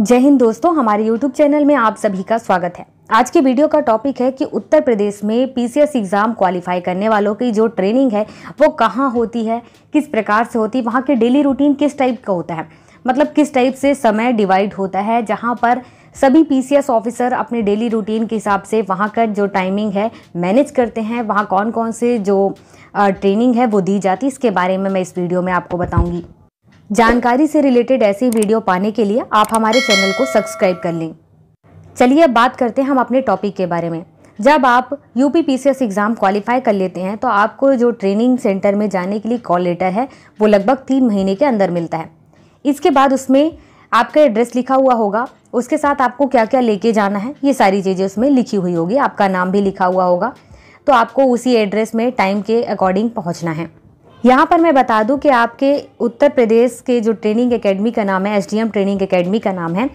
जय हिंद दोस्तों हमारे YouTube चैनल में आप सभी का स्वागत है आज की वीडियो का टॉपिक है कि उत्तर प्रदेश में पीसीएस एग्ज़ाम क्वालिफाई करने वालों की जो ट्रेनिंग है वो कहाँ होती है किस प्रकार से होती है वहाँ के डेली रूटीन किस टाइप का होता है मतलब किस टाइप से समय डिवाइड होता है जहाँ पर सभी पीसीएस ऑफिसर अपने डेली रूटीन के हिसाब से वहाँ का जो टाइमिंग है मैनेज करते हैं वहाँ कौन कौन से जो ट्रेनिंग है वो दी जाती है इसके बारे में मैं इस वीडियो में आपको बताऊँगी जानकारी से रिलेटेड ऐसी वीडियो पाने के लिए आप हमारे चैनल को सब्सक्राइब कर लें चलिए अब बात करते हैं हम अपने टॉपिक के बारे में जब आप यू पी एग्ज़ाम क्वालिफाई कर लेते हैं तो आपको जो ट्रेनिंग सेंटर में जाने के लिए कॉल लेटर है वो लगभग तीन महीने के अंदर मिलता है इसके बाद उसमें आपका एड्रेस लिखा हुआ होगा उसके साथ आपको क्या क्या लेके जाना है ये सारी चीज़ें उसमें लिखी हुई होगी आपका नाम भी लिखा हुआ होगा तो आपको उसी एड्रेस में टाइम के अकॉर्डिंग पहुंचना है यहाँ पर मैं बता दूँ कि आपके उत्तर प्रदेश के जो ट्रेनिंग एकेडमी का नाम है एस ट्रेनिंग एकेडमी का नाम है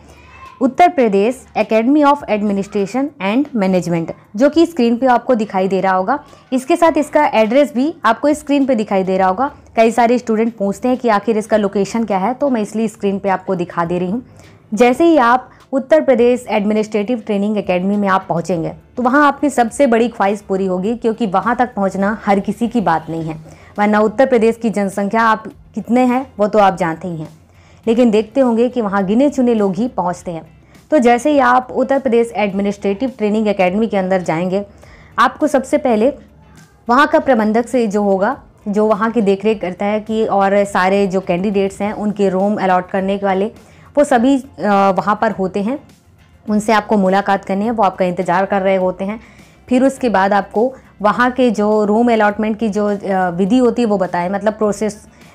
Uttar Pradesh academy of administration and management जो कि स्क्रीन पे आपको दिखाई दे रहा होगा इसके साथ इसका एड्रेस भी आपको स्क्रीन पे दिखाई दे रहा होगा कई सारे स्टूडेंट पूछते हैं कि आखिर इसका लोकेशन क्या है तो मैं इसलिए स्क्रीन पे आपको दिखा दे रही हूँ जैसे ही आप Uttar Pradesh administrative training academy में आप पहुँचेंगे तो वहाँ आपकी सबसे बड़ी ख्वाहिश पूरी होगी क्योंकि वहाँ तक पहुँचना हर किसी की बात नहीं है वरना उत्तर प्रदेश की जनसंख्या आप कितने हैं वो तो आप जानते ही हैं लेकिन देखते होंगे कि वहाँ गिने चुने लोग ही पहुँचते हैं तो जैसे ही आप Uttar Pradesh administrative training academy के अंदर जाएंगे आपको सबसे पहले वहाँ का प्रबंधक से जो होगा जो वहाँ की देख करता है कि और सारे जो कैंडिडेट्स हैं उनके रूम अलॉट करने वाले वो सभी वहाँ पर होते हैं उनसे आपको मुलाकात करनी है वो आपका इंतज़ार कर रहे होते हैं फिर उसके बाद आपको वहाँ के जो रूम अलॉटमेंट की जो विधि होती है वो बताएं मतलब प्रोसेस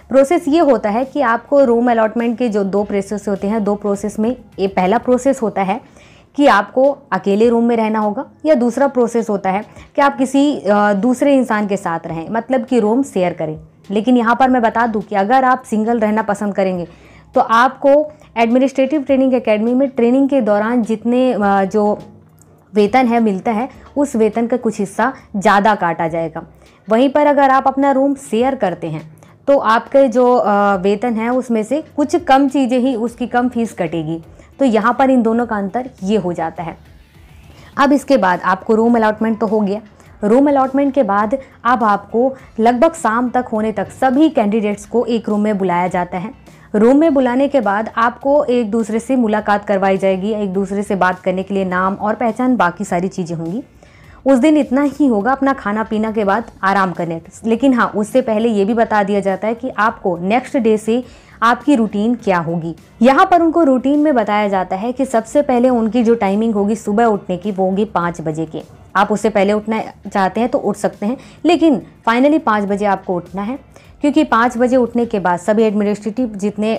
प्रोसेस ये होता है कि आपको रूम अलॉटमेंट के जो दो प्रोसेस होते हैं दो प्रोसेस में ये पहला प्रोसेस होता है कि आपको अकेले रूम में रहना होगा या दूसरा प्रोसेस होता है कि आप किसी दूसरे इंसान के साथ रहें मतलब कि रूम शेयर करें लेकिन यहाँ पर मैं बता दूँ कि अगर आप सिंगल रहना पसंद करेंगे तो आपको एडमिनिस्ट्रेटिव ट्रेनिंग एकेडमी में ट्रेनिंग के दौरान जितने जो वेतन है मिलता है उस वेतन का कुछ हिस्सा ज़्यादा काटा जाएगा वहीं पर अगर आप अपना रूम शेयर करते हैं तो आपके जो वेतन है उसमें से कुछ कम चीज़ें ही उसकी कम फीस कटेगी तो यहाँ पर इन दोनों का अंतर ये हो जाता है अब इसके बाद आपको रूम अलाटमेंट तो हो गया रूम अलाटमेंट के बाद अब आपको लगभग शाम तक होने तक सभी कैंडिडेट्स को एक रूम में बुलाया जाता है रूम में बुलाने के बाद आपको एक दूसरे से मुलाकात करवाई जाएगी एक दूसरे से बात करने के लिए नाम और पहचान बाकी सारी चीज़ें होंगी उस दिन इतना ही होगा अपना खाना पीना के बाद आराम करने लेकिन हाँ उससे पहले ये भी बता दिया जाता है कि आपको नेक्स्ट डे से आपकी रूटीन क्या होगी यहाँ पर उनको रूटीन में बताया जाता है कि सबसे पहले उनकी जो टाइमिंग होगी सुबह उठने की वो होगी पाँच बजे के आप उससे पहले उठना चाहते हैं तो उठ सकते हैं लेकिन फाइनली पाँच बजे आपको उठना है क्योंकि पाँच बजे उठने के बाद सभी एडमिनिस्ट्रेटिव जितने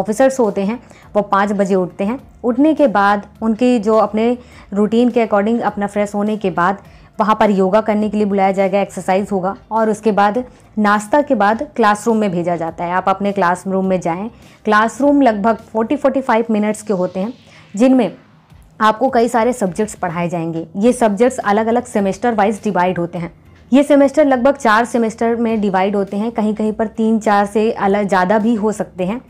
ऑफिसर्स होते हैं वो पाँच बजे उठते हैं उठने के बाद उनकी जो अपने रूटीन के अकॉर्डिंग अपना फ्रेश होने के बाद वहाँ पर योगा करने के लिए बुलाया जाएगा एक्सरसाइज होगा और उसके बाद नाश्ता के बाद क्लासरूम में भेजा जाता है आप अपने क्लासरूम में जाएं क्लासरूम लगभग 40-45 मिनट्स के होते हैं जिनमें आपको कई सारे सब्जेक्ट्स पढ़ाए जाएंगे ये सब्जेक्ट्स अलग अलग सेमेस्टर वाइज डिवाइड होते हैं ये सेमेस्टर लगभग चार सेमेस्टर में डिवाइड होते हैं कहीं कहीं पर तीन चार से अलग ज़्यादा भी हो सकते हैं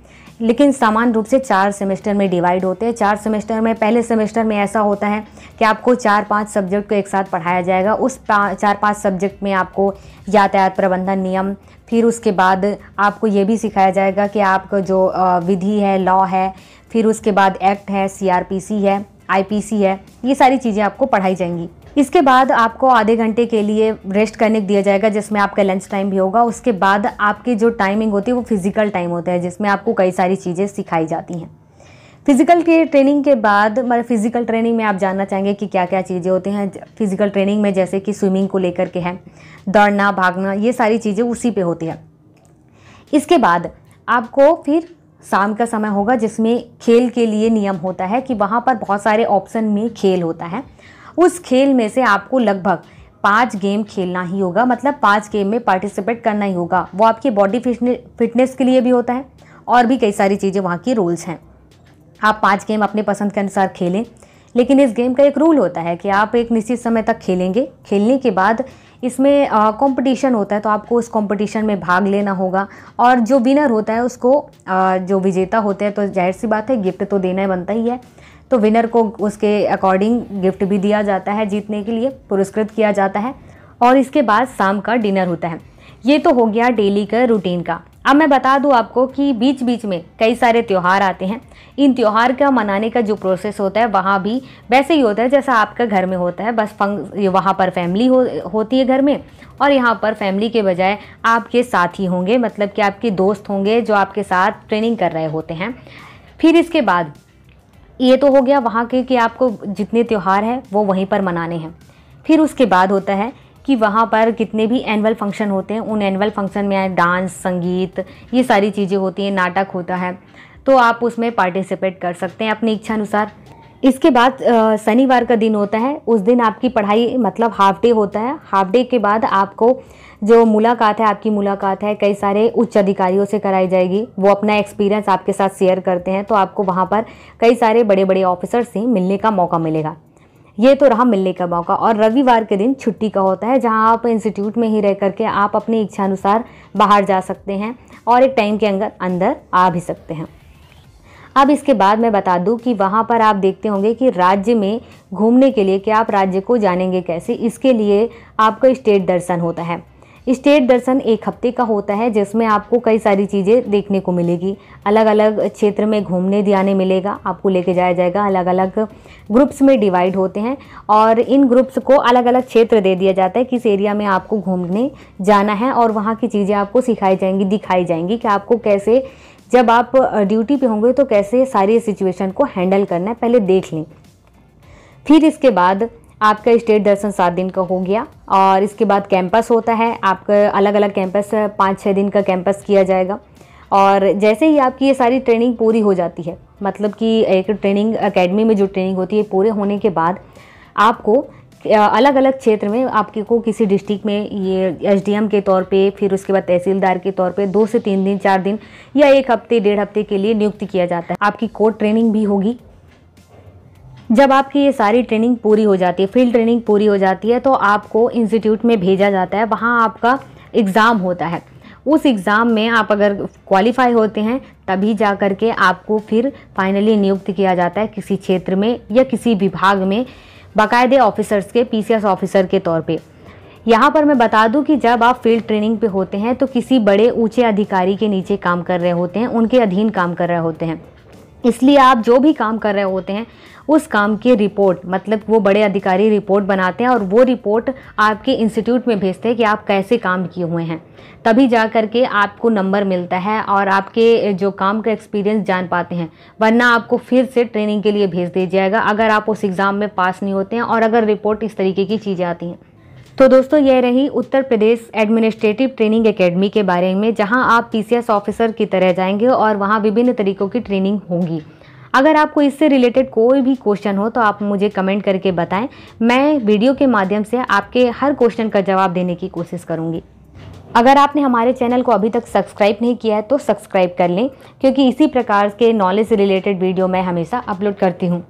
लेकिन सामान्य रूप से चार सेमेस्टर में डिवाइड होते हैं चार सेमेस्टर में पहले सेमेस्टर में ऐसा होता है कि आपको चार पांच सब्जेक्ट को एक साथ पढ़ाया जाएगा उस पा, चार पांच सब्जेक्ट में आपको यातायात प्रबंधन नियम फिर उसके बाद आपको ये भी सिखाया जाएगा कि आपका जो विधि है लॉ है फिर उसके बाद एक्ट है सी है आईपीसी है ये सारी चीज़ें आपको पढ़ाई जाएंगी इसके बाद आपको आधे घंटे के लिए रेस्ट करने दिया जाएगा जिसमें आपका लंच टाइम भी होगा उसके बाद आपकी जो टाइमिंग होती है वो फिज़िकल टाइम होता है जिसमें आपको कई सारी चीज़ें सिखाई जाती हैं फिज़िकल के ट्रेनिंग के बाद मतलब फ़िज़िकल ट्रेनिंग में आप जानना चाहेंगे कि क्या क्या चीज़ें होती हैं फ़िज़िकल ट्रेनिंग में जैसे कि स्विमिंग को लेकर के हैं दौड़ना भागना ये सारी चीज़ें उसी पे होती है इसके बाद आपको फिर शाम का समय होगा जिसमें खेल के लिए नियम होता है कि वहाँ पर बहुत सारे ऑप्शन में खेल होता है उस खेल में से आपको लगभग पाँच गेम खेलना ही होगा मतलब पाँच गेम में पार्टिसिपेट करना ही होगा वो आपकी बॉडी फिटनेस के लिए भी होता है और भी कई सारी चीज़ें वहाँ की रूल्स हैं आप पाँच गेम अपने पसंद के अनुसार खेलें लेकिन इस गेम का एक रूल होता है कि आप एक निश्चित समय तक खेलेंगे खेलने के बाद इसमें कंपटीशन होता है तो आपको उस कंपटीशन में भाग लेना होगा और जो विनर होता है उसको आ, जो विजेता होते हैं तो जाहिर सी बात है गिफ्ट तो देना ही बनता ही है तो विनर को उसके अकॉर्डिंग गिफ्ट भी दिया जाता है जीतने के लिए पुरस्कृत किया जाता है और इसके बाद शाम का डिनर होता है ये तो हो गया डेली का रूटीन का अब मैं बता दूं आपको कि बीच बीच में कई सारे त्यौहार आते हैं इन त्यौहार का मनाने का जो प्रोसेस होता है वहाँ भी वैसे ही होता है जैसा आपका घर में होता है बस फंग वहाँ पर फैमिली हो होती है घर में और यहाँ पर फैमिली के बजाय आपके साथी होंगे मतलब कि आपके दोस्त होंगे जो आपके साथ ट्रेनिंग कर रहे होते हैं फिर इसके बाद ये तो हो गया वहाँ के कि आपको जितने त्यौहार हैं वो वहीं पर मनाने हैं फिर उसके बाद होता है कि वहाँ पर कितने भी एनुअल फंक्शन होते हैं उन एनुअल फंक्शन में डांस संगीत ये सारी चीज़ें होती हैं नाटक होता है तो आप उसमें पार्टिसिपेट कर सकते हैं अपनी इच्छा अनुसार इसके बाद शनिवार का दिन होता है उस दिन आपकी पढ़ाई मतलब हाफ डे होता है हाफ डे के बाद आपको जो मुलाकात है आपकी मुलाकात है कई सारे उच्च अधिकारियों से कराई जाएगी वो अपना एक्सपीरियंस आपके साथ शेयर करते हैं तो आपको वहाँ पर कई सारे बड़े बड़े ऑफिसर से मिलने का मौका मिलेगा ये तो रहा मिलने का मौका और रविवार के दिन छुट्टी का होता है जहां आप इंस्टीट्यूट में ही रह करके आप अपनी इच्छानुसार बाहर जा सकते हैं और एक टाइम के अंदर अंदर आ भी सकते हैं अब इसके बाद मैं बता दूं कि वहाँ पर आप देखते होंगे कि राज्य में घूमने के लिए कि आप राज्य को जानेंगे कैसे इसके लिए आपका स्टेट दर्शन होता है स्टेट दर्शन एक हफ्ते का होता है जिसमें आपको कई सारी चीज़ें देखने को मिलेगी अलग अलग क्षेत्र में घूमने दियाने मिलेगा आपको लेके जाया जाएगा अलग अलग ग्रुप्स में डिवाइड होते हैं और इन ग्रुप्स को अलग अलग क्षेत्र दे दिया जाता है किस एरिया में आपको घूमने जाना है और वहाँ की चीज़ें आपको सिखाई जाएंगी दिखाई जाएंगी कि आपको कैसे जब आप ड्यूटी पे होंगे तो कैसे सारी सिचुएशन को हैंडल करना है पहले देख लें फिर इसके बाद आपका स्टेट दर्शन सात दिन का हो गया और इसके बाद कैंपस होता है आपका अलग अलग कैंपस पाँच छः दिन का कैंपस किया जाएगा और जैसे ही आपकी ये सारी ट्रेनिंग पूरी हो जाती है मतलब कि एक ट्रेनिंग एकेडमी में जो ट्रेनिंग होती है पूरे होने के बाद आपको अलग अलग क्षेत्र में आपके को किसी डिस्ट्रिक्ट में ये एस के तौर पे फिर उसके बाद तहसीलदार के तौर पे दो से तीन दिन चार दिन या एक हफ्ते डेढ़ हफ्ते के लिए नियुक्त किया जाता है आपकी कोर्ट ट्रेनिंग भी होगी जब आपकी ये सारी ट्रेनिंग पूरी हो जाती है फील्ड ट्रेनिंग पूरी हो जाती है तो आपको इंस्टीट्यूट में भेजा जाता है वहाँ आपका एग्ज़ाम होता है उस एग्ज़ाम में आप अगर क्वालिफाई होते हैं तभी जा कर के आपको फिर फाइनली नियुक्त किया जाता है किसी क्षेत्र में या किसी विभाग में बाकायदे ऑफिसर्स के पी ऑफिसर के तौर पर यहाँ पर मैं बता दूँ कि जब आप फील्ड ट्रेनिंग पे होते हैं तो किसी बड़े ऊंचे अधिकारी के नीचे काम कर रहे होते हैं उनके अधीन काम कर रहे होते हैं इसलिए आप जो भी काम कर रहे होते हैं उस काम की रिपोर्ट मतलब वो बड़े अधिकारी रिपोर्ट बनाते हैं और वो रिपोर्ट आपके इंस्टीट्यूट में भेजते हैं कि आप कैसे काम किए हुए हैं तभी जा कर के आपको नंबर मिलता है और आपके जो काम का एक्सपीरियंस जान पाते हैं वरना आपको फिर से ट्रेनिंग के लिए भेज दिया जाएगा अगर आप उस एग्ज़ाम में पास नहीं होते हैं और अगर रिपोर्ट इस तरीके की चीज़ें आती हैं तो दोस्तों यह रही Uttar Pradesh administrative training academy के बारे में जहां आप पीसीएस ऑफिसर की तरह जाएंगे और वहां विभिन्न तरीकों की ट्रेनिंग होगी अगर आपको इससे रिलेटेड कोई भी क्वेश्चन हो तो आप मुझे कमेंट करके बताएं मैं वीडियो के माध्यम से आपके हर क्वेश्चन का जवाब देने की कोशिश करूँगी अगर आपने हमारे चैनल को अभी तक सब्सक्राइब नहीं किया है तो सब्सक्राइब कर लें क्योंकि इसी प्रकार के नॉलेज रिलेटेड वीडियो मैं हमेशा अपलोड करती हूँ